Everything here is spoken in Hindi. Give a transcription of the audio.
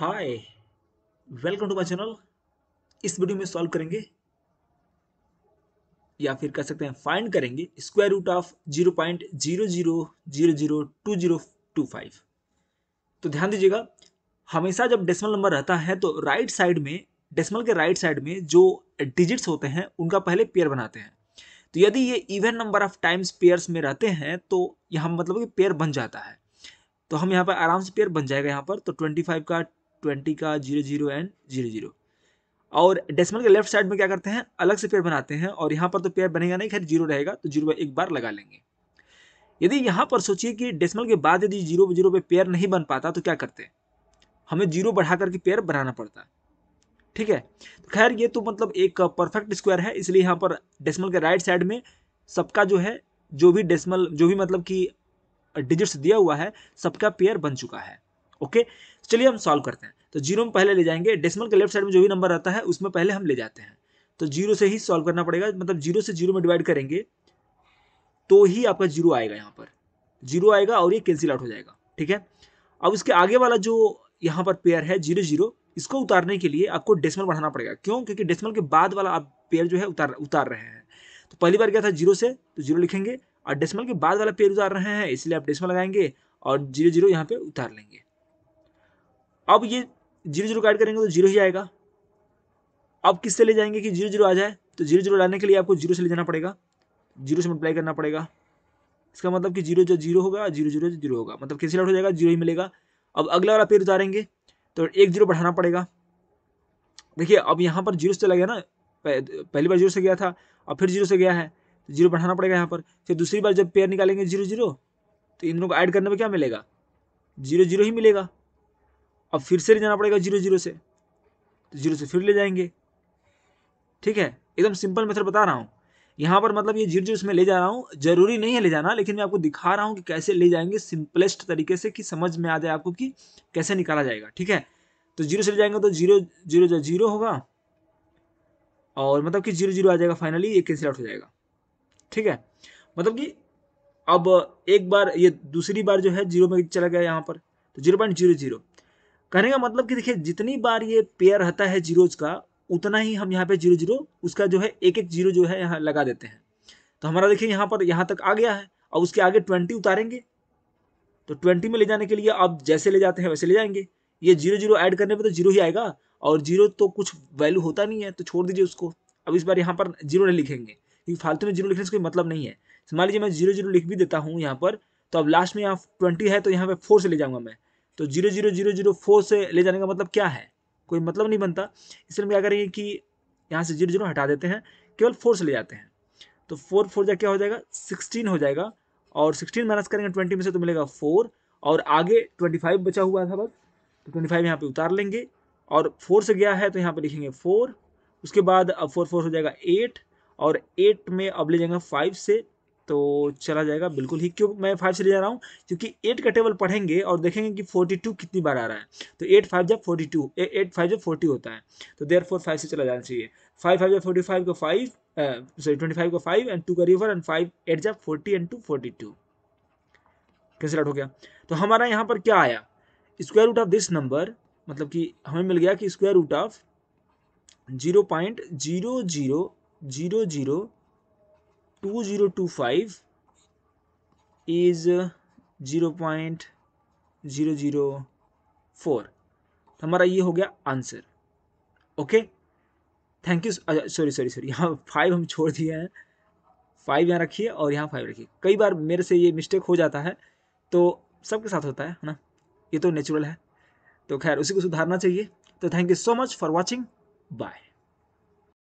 hi welcome to my channel इस वीडियो में सॉल्व करेंगे या फिर कह सकते हैं फाइंड करेंगे square root of zero point zero zero zero zero two zero two five तो ध्यान दीजिएगा हमेशा जब डेसिमल नंबर रहता है तो राइट साइड में डेसिमल के राइट साइड में जो डिजिट्स होते हैं उनका पहले पेयर बनाते हैं तो यदि ये event number of times pairs में रहते हैं तो यहाँ मतलब कि पेयर बन जाता है तो हम यहाँ पर आराम से पेयर बन जाएगा यहाँ पर तो ट्वेंटी फाइव का ट्वेंटी का zero zero and zero zero और डेसिमल के लेफ्ट साइड में क्या करते हैं अलग से पेयर बनाते हैं और यहाँ पर तो पेयर बनेगा नहीं खैर जीरो रहेगा तो जीरो एक बार लगा लेंगे यदि यहाँ पर सोचिए कि डेसिमल के बाद यदि जीरो जीरो पे पेयर नहीं बन पाता तो क्या करते हैं हमें जीरो बढ़ा करके पेयर बनाना पड़ता ठीक है तो खैर ये तो मतलब एक परफेक्ट स्क्वायर है इसलिए यहाँ पर डेसिमल के राइट साइड में सबका जो है जो भी डेसिमल जो भी मतलब कि डिजिट्स दिया हुआ है सबका पेयर बन चुका है ओके चलिए हम सॉल्व करते हैं तो जीरो में पहले ले जाएंगे डेसिमल के लेफ्ट साइड में जो भी नंबर आता है उसमें पहले हम ले जाते हैं तो जीरो से ही सॉल्व करना पड़ेगा मतलब जीरो से जीरो में डिवाइड करेंगे तो ही आपका जीरो आएगा यहाँ पर जीरो आएगा और ये कैंसिल आउट हो जाएगा ठीक है अब इसके आगे वाला जो यहाँ पर पेयर है जीरो जीरो इसको उतारने के लिए आपको डेसिमल बढ़ाना पड़ेगा क्यों क्योंकि डेसिमल के बाद वाला आप पेयर जो है उतार उतार रहे हैं तो पहली बार क्या था जीरो से तो जीरो लिखेंगे और डेसिमल के बाद वाला पेयर उतार रहे हैं इसलिए आप डेसिमल लगाएंगे और जीरो जीरो यहाँ पे उतार लेंगे अब ये जीरो जीरो ऐड करेंगे तो जीरो ही आएगा अब किससे ले जाएंगे कि जीरो जीरो आ जाए तो जीरो जीरो लाने के लिए आपको जीरो से ले जाना पड़ेगा जीरो से मल्टीप्लाई करना पड़ेगा इसका मतलब कि जीरो जो जीरो होगा जीरो जीरो जो जीरो होगा मतलब कैंसिल आउट हो जाएगा जीरो ही मिलेगा अब अगला वाला पेड़ उतारेंगे तो एक जीरो बढ़ाना पड़ेगा देखिए अब यहाँ पर जीरो से चला गया ना पहली बार जीरो से गया था अब फिर जीरो से गया है तो जीरो बढ़ाना पड़ेगा यहाँ पर फिर दूसरी बार जब पेयर निकालेंगे जीरो जीरो तो इन दोनों को ऐड करने में क्या मिलेगा जीरो जीरो ही मिलेगा अब फिर से ले जाना पड़ेगा जीरो जीरो से तो जीरो से फिर ले जाएंगे ठीक है एकदम सिंपल मेथड बता रहा हूँ यहाँ पर मतलब ये जीरो जीरो इसमें ले जा रहा हूँ जरूरी नहीं है ले जाना लेकिन मैं आपको दिखा रहा हूँ कि कैसे ले जाएंगे सिंपलेस्ट तरीके से कि समझ में आ जाए आपको कि कैसे निकाला जाएगा ठीक है तो जीरो से ले जाएंगे तो जीरो जीरो जो जीरो होगा और मतलब कि जीरो जीरो आ जाएगा फाइनली ये कैंसिल आउट हो जाएगा ठीक है मतलब कि अब एक बार ये दूसरी बार जो है जीरो में चला गया यहाँ पर तो जीरो पॉइंट जीरो जीरो कहने का मतलब कि देखिए जितनी बार ये पेयर रहता है जीरोज का उतना ही हम यहाँ पे जीरो जीरो उसका जो है एक एक जीरो जो है यहाँ लगा देते हैं तो हमारा देखिए यहाँ पर यहाँ तक आ गया है और उसके आगे ट्वेंटी उतारेंगे तो ट्वेंटी में ले जाने के लिए आप जैसे ले जाते हैं वैसे ले जाएंगे ये जीरो जीरो ऐड करने पर तो जीरो ही आएगा और जीरो तो कुछ वैल्यू होता नहीं है तो छोड़ दीजिए उसको अब इस बार यहाँ पर जीरो नहीं लिखेंगे क्योंकि फालतू में जीरो लिखने से कोई मतलब नहीं है मान लीजिए मैं जीरो जीरो लिख भी देता हूँ यहाँ पर तो अब लास्ट में यहाँ ट्वेंटी है तो यहाँ पर फोर से ले जाऊँगा मैं तो zero zero zero zero four से ले जाने का मतलब क्या है कोई मतलब नहीं बनता इसलिए हम क्या करेंगे कि यहाँ से जीरो जीरो हटा देते हैं केवल फोर से ले जाते हैं तो फोर फोर जा क्या हो जाएगा सिक्सटीन हो जाएगा और सिक्सटीन माइनस करेंगे ट्वेंटी में से तो मिलेगा फोर और आगे ट्वेंटी फाइव बचा हुआ था बस तो ट्वेंटी फाइव यहाँ पर उतार लेंगे और फोर से गया है तो यहाँ पर लिखेंगे फोर उसके बाद अब फोर फोर हो जाएगा एट और एट में अब ले जाएंगे फाइव से तो चला जाएगा बिल्कुल ही क्यों मैं फाइव से ले जा रहा हूँ क्योंकि एट का टेबल पढ़ेंगे और देखेंगे कि फोर्टी टू कितनी बार आ रहा है तो एट फाइव जब फोर्टी टू एट फाइव जब फोर्टी होता है तो देयर फोर फाइव से चला जाना चाहिए फाइव फाइव जब फोर्टी फाइव को फाइव सॉरी ट्वेंटी फाइव को फाइव एंड टू का रिवर एंड फाइव एट जब forty and two forty two कैसे आउट हो गया तो हमारा यहाँ पर क्या आया square root of this number मतलब कि हमें मिल गया कि square root of zero point zero zero zero zero two zero two five is zero point zero zero four तो हमारा ये हो गया answer okay thank you sorry sorry sorry यहाँ फाइव हम छोड़ दिए हैं फाइव यहाँ रखिए और यहाँ फाइव रखिए कई बार मेरे से ये मिस्टेक हो जाता है तो सबके साथ होता है ना ये तो नेचुरल है तो खैर उसी को सुधारना चाहिए तो thank you so much for watching bye